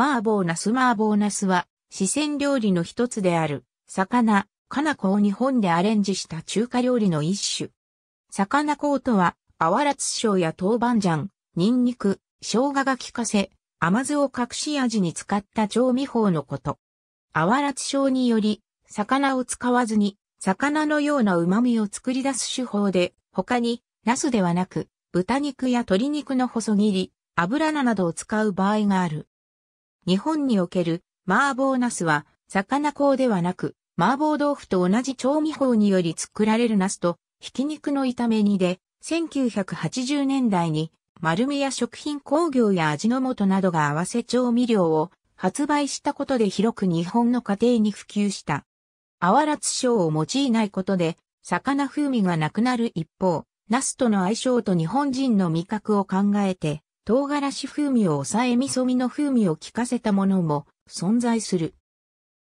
マーボーナスマーボーナスは、四川料理の一つである、魚、かな子を日本でアレンジした中華料理の一種。魚子とは、あわらつしょうや豆板醤、ニンニク、生姜が効かせ、甘酢を隠し味に使った調味法のこと。あわらつしょうにより、魚を使わずに、魚のような旨味を作り出す手法で、他に、ナスではなく、豚肉や鶏肉の細切り、油菜などを使う場合がある。日本における麻婆茄子は、魚香ではなく、麻婆豆腐と同じ調味法により作られる茄子と、ひき肉の炒め煮で、1980年代に、丸目や食品工業や味の素などが合わせ調味料を発売したことで広く日本の家庭に普及した。あわらつ醤を用いないことで、魚風味がなくなる一方、ナスとの相性と日本人の味覚を考えて、唐辛子風味を抑え味噌味の風味を効かせたものも存在する。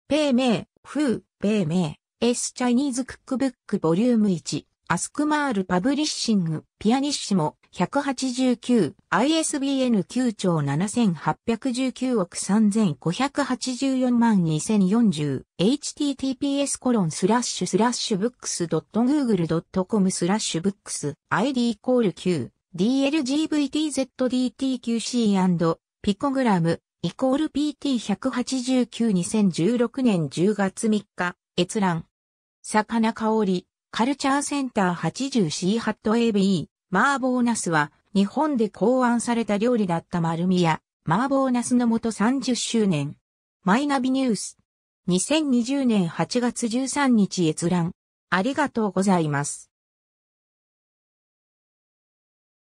ペイメイ、フー、ペイメイ、エスチャイニーズクックブックボリューム1、アスクマールパブリッシング、ピアニッシモ、189、ISBN 9兆7819億3584万2040、https コロンスラッシュスラッシュブックス .google.com スラッシュブックス ID コール9 DLGVTZDTQC& ピコグラムイコール PT189-2016 年10月3日閲覧魚香りカルチャーセンター 80C ハット AB 麻婆ナスは日本で考案された料理だった丸みや麻婆ナスのと30周年マイナビニュース2020年8月13日閲覧ありがとうございます。